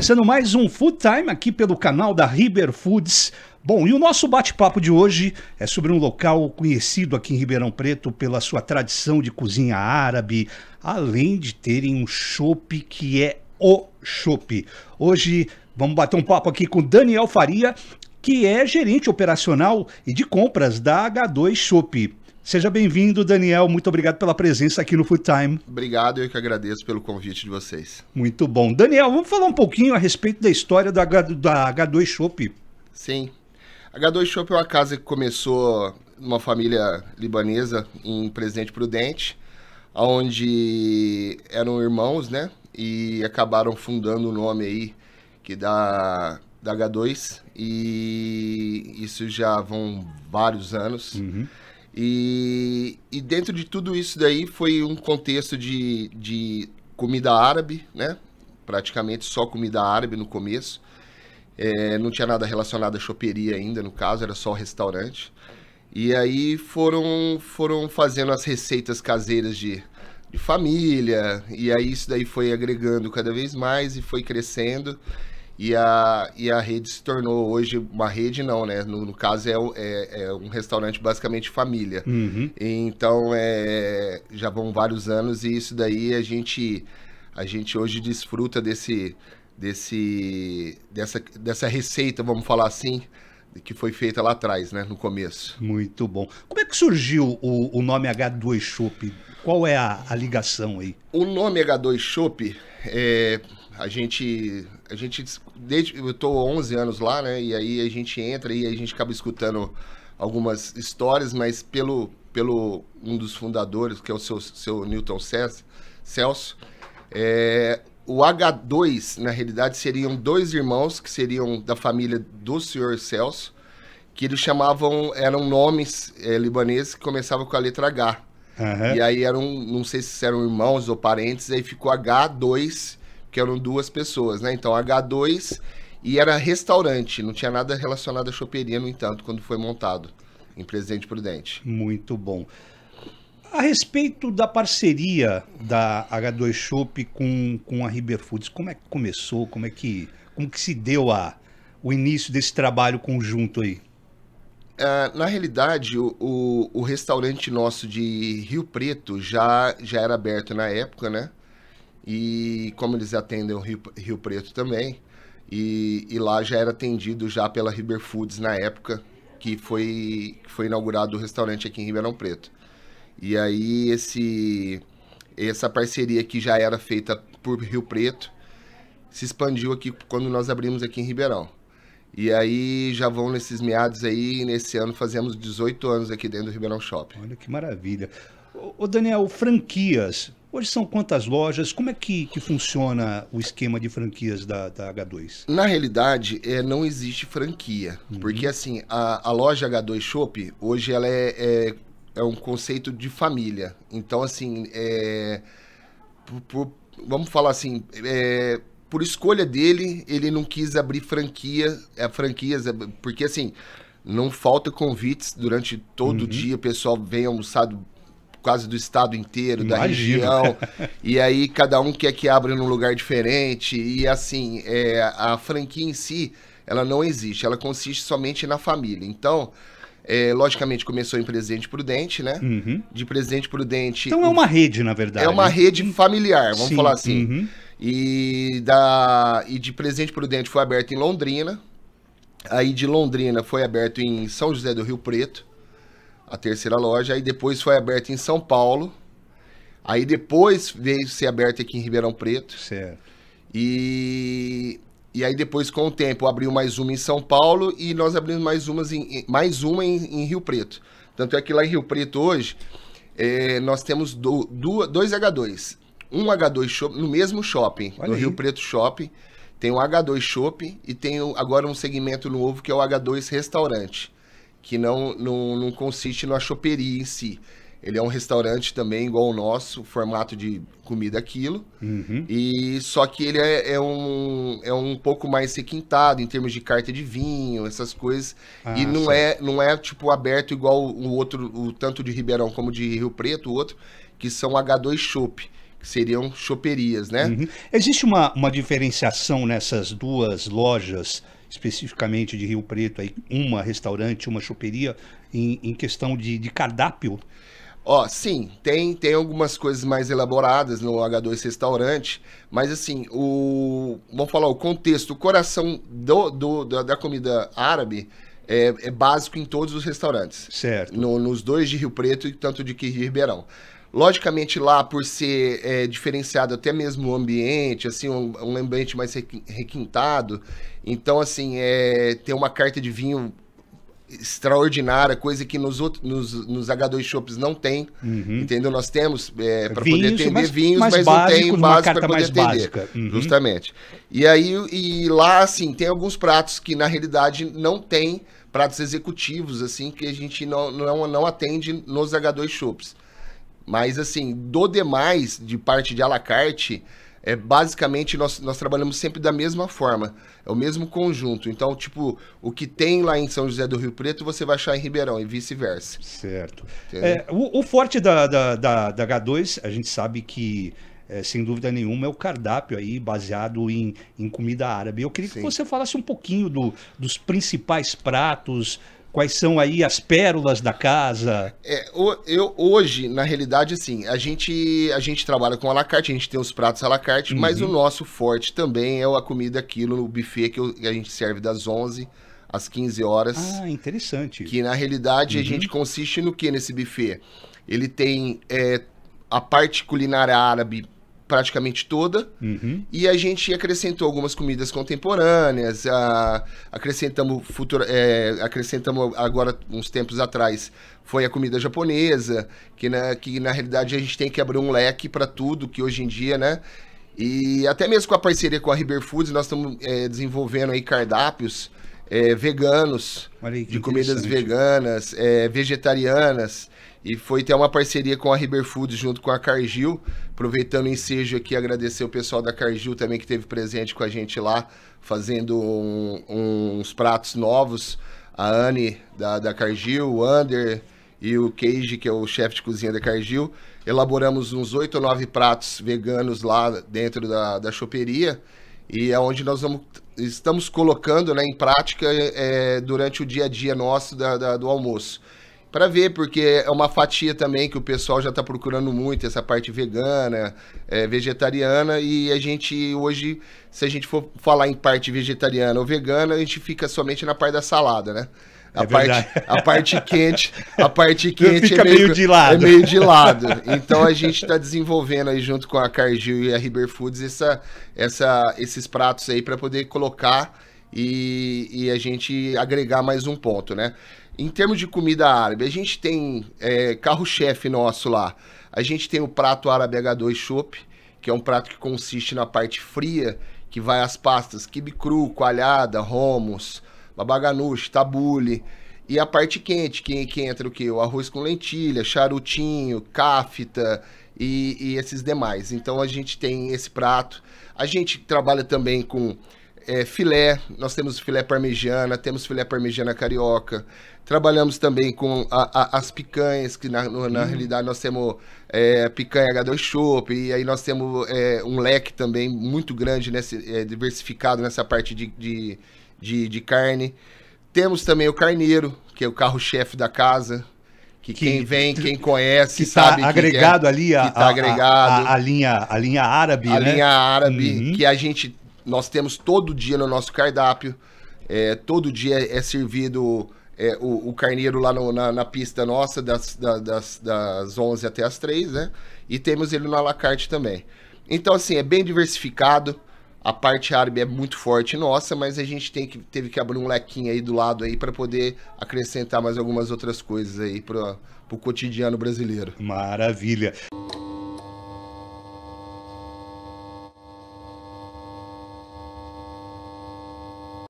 começando mais um Food Time aqui pelo canal da Riber Foods. Bom, e o nosso bate-papo de hoje é sobre um local conhecido aqui em Ribeirão Preto pela sua tradição de cozinha árabe, além de terem um chopp que é o chopp. Hoje vamos bater um papo aqui com Daniel Faria, que é gerente operacional e de compras da H2 Shope. Seja bem-vindo, Daniel. Muito obrigado pela presença aqui no Food Time. Obrigado, eu que agradeço pelo convite de vocês. Muito bom. Daniel, vamos falar um pouquinho a respeito da história da, H, da H2 Shop. Sim. A H2 Shop é uma casa que começou numa família libanesa em Presidente Prudente, onde eram irmãos, né? E acabaram fundando o nome aí que dá da H2 e isso já vão vários anos. Uhum. E, e dentro de tudo isso daí foi um contexto de, de comida árabe, né? Praticamente só comida árabe no começo. É, não tinha nada relacionado à choperia ainda, no caso, era só restaurante. E aí foram, foram fazendo as receitas caseiras de, de família, e aí isso daí foi agregando cada vez mais e foi crescendo. E a, e a rede se tornou hoje uma rede, não, né? No, no caso, é, é, é, um restaurante basicamente família. Uhum. Então, é, já vão vários anos e isso daí a gente, a gente hoje desfruta desse, desse, dessa, dessa receita, vamos falar assim, que foi feita lá atrás, né? No começo. Muito bom. Como é que surgiu o, o nome H2 Shop qual é a, a ligação aí? O nome H2 Shop, é, a gente, a gente desde, eu estou 11 anos lá, né? E aí a gente entra e a gente acaba escutando algumas histórias, mas pelo, pelo um dos fundadores, que é o seu, seu Newton Celso, é, o H2, na realidade, seriam dois irmãos que seriam da família do senhor Celso, que eles chamavam, eram nomes é, libaneses que começavam com a letra H. Uhum. E aí eram, não sei se eram irmãos ou parentes, aí ficou H2, que eram duas pessoas, né? Então H2 e era restaurante, não tinha nada relacionado à choperia, no entanto, quando foi montado em Presidente Prudente. Muito bom. A respeito da parceria da H2 Shop com, com a Riber Foods, como é que começou? Como é que, como que se deu a, o início desse trabalho conjunto aí? Uh, na realidade, o, o, o, restaurante nosso de Rio Preto já, já era aberto na época, né? E como eles atendem o Rio, Rio Preto também, e, e, lá já era atendido já pela River Foods na época, que foi, foi inaugurado o restaurante aqui em Ribeirão Preto. E aí esse, essa parceria que já era feita por Rio Preto se expandiu aqui quando nós abrimos aqui em Ribeirão. E aí já vão nesses meados aí, nesse ano fazemos 18 anos aqui dentro do Ribeirão Shopping. Olha que maravilha. Ô Daniel, franquias. Hoje são quantas lojas? Como é que, que funciona o esquema de franquias da, da H2? Na realidade, é, não existe franquia. Uhum. Porque assim, a, a, loja H2 Shop, hoje ela é, é, é, um conceito de família. Então assim, é, por, por, vamos falar assim, é, por escolha dele, ele não quis abrir franquia, é, franquias, eh, porque assim, não falta convites durante todo uhum. o dia, o pessoal vem almoçado quase do estado inteiro, Imagina. da região, e aí cada um quer que abra num lugar diferente, e assim, é, a franquia em si, ela não existe, ela consiste somente na família. Então, é, logicamente começou em Presidente Prudente, né? Uhum. De Presidente Prudente. Então é uma rede, na verdade. É uma né? rede familiar, vamos Sim. falar assim. Uhum. E, da, e de Presidente Prudente foi aberto em Londrina. Aí de Londrina foi aberto em São José do Rio Preto, a terceira loja. Aí depois foi aberto em São Paulo. Aí depois veio ser aberto aqui em Ribeirão Preto. Certo. E e aí depois, com o tempo, abriu mais uma em São Paulo e nós abrimos mais, umas em, mais uma em, em Rio Preto. Tanto é que lá em Rio Preto hoje, é, nós temos do, do, dois H2. Um H2 shop, no mesmo shopping, Olha no aí. Rio Preto Shopping. Tem o H2 Shop e tem agora um segmento novo que é o H2 Restaurante. Que não, não, não consiste na choperia em si. Ele é um restaurante também igual o nosso, formato de comida é aquilo, Uhum. E só que ele é, é, um, é um pouco mais requintado em termos de carta de vinho, essas coisas. Ah, e não sim. é, não é tipo aberto igual o outro, o tanto de Ribeirão como de Rio Preto, o outro, que são H2 Shop, que seriam choperias, né? Uhum. Existe uma, uma diferenciação nessas duas lojas, especificamente de Rio Preto, aí, uma restaurante, uma choperia, em, em questão de, de cardápio? Ó, sim, tem, tem algumas coisas mais elaboradas no H2 Restaurante, mas assim, o. Vamos falar, o contexto, o coração do, do da comida árabe é, é, básico em todos os restaurantes. Certo. No, nos dois de Rio Preto e tanto de que Ribeirão. Logicamente, lá, por ser é, diferenciado até mesmo o ambiente, assim, um, um ambiente mais requintado, então, assim, é, tem uma carta de vinho extraordinária, coisa que nos, outros, nos, nos H2 Shops não tem. Uhum. Entendeu? Nós temos é, para poder atender vinhos, mas básicos, não tem para poder atender. Uhum. Justamente. E aí, e lá, assim, tem alguns pratos que na realidade não tem pratos executivos, assim, que a gente não, não, não atende nos H2 Shops. Mas, assim, do demais, de parte de alacarte é, basicamente, nós, nós trabalhamos sempre da mesma forma, é o mesmo conjunto. Então, tipo, o que tem lá em São José do Rio Preto, você vai achar em Ribeirão e vice-versa. Certo. É, o, o, forte da, da, da, da H2, a gente sabe que é, sem dúvida nenhuma, é o cardápio aí baseado em, em comida árabe. Eu queria Sim. que você falasse um pouquinho do, dos principais pratos, Quais são aí as pérolas da casa? É, eu, hoje, na realidade, assim, a gente, a gente trabalha com alacarte, a gente tem os pratos alacarte, uhum. mas o nosso forte também é a comida aquilo, no buffet que, que a gente serve das 11 às 15 horas. Ah, interessante. Que na realidade uhum. a gente consiste no que nesse buffet? Ele tem é, a parte culinária árabe praticamente toda. Uhum. E a gente acrescentou algumas comidas contemporâneas, a, acrescentamos, futuro, é, acrescentamos agora, uns tempos atrás, foi a comida japonesa, que na, que na realidade a gente tem que abrir um leque para tudo, que hoje em dia, né? E até mesmo com a parceria com a River Foods, nós estamos é, desenvolvendo aí cardápios é, veganos, aí, de comidas veganas, é, vegetarianas. E foi ter uma parceria com a River Foods junto com a Cargill. Aproveitando o ensejo aqui, agradecer o pessoal da Cargill também que esteve presente com a gente lá, fazendo um, uns pratos novos. A Anne da, da Cargill, o Ander e o Cage, que é o chefe de cozinha da Cargill. Elaboramos uns oito ou nove pratos veganos lá dentro da, da choperia. E é onde nós vamos estamos colocando né, em prática é, durante o dia a dia nosso da, da, do almoço. Para ver, porque é uma fatia também que o pessoal já está procurando muito, essa parte vegana, é, vegetariana, e a gente hoje, se a gente for falar em parte vegetariana ou vegana, a gente fica somente na parte da salada, né? A, é parte, a parte quente, a parte quente é meio, meio, de lado. é meio de lado. Então a gente está desenvolvendo aí junto com a Cargill e a Riber Foods essa, essa, esses pratos aí para poder colocar e, e, a gente agregar mais um ponto, né? Em termos de comida árabe, a gente tem é, carro-chefe nosso lá. A gente tem o prato árabe H2 Shop que é um prato que consiste na parte fria, que vai as pastas quibe cru, coalhada, romos, babaganuche, tabule. E a parte quente, que, que entra o quê? O arroz com lentilha, charutinho, cafta e, e esses demais. Então a gente tem esse prato. A gente trabalha também com é, filé, nós temos filé parmegiana, temos filé parmegiana carioca. Trabalhamos também com a, a, as picanhas, que na, no, na hum. realidade nós temos é, picanha H2 Shop, e aí nós temos é, um leque também muito grande, nesse, é, diversificado nessa parte de, de de, de carne. Temos também o carneiro, que é o carro-chefe da casa. Que, que, quem vem, quem conhece, que tá sabe é, agregado é, ali a, que tá a, agregado. A, a, linha a linha árabe, a né? linha árabe uhum. que a gente nós temos todo dia no nosso cardápio. É, todo dia é servido é, o, o, carneiro lá no, na, na, pista nossa, das, das, das 11 até as 3, né? E temos ele no alacarte também. Então, assim, é bem diversificado. A parte árabe é muito forte nossa, mas a gente tem que, teve que abrir um lequinho aí do lado aí para poder acrescentar mais algumas outras coisas aí para o cotidiano brasileiro. Maravilha!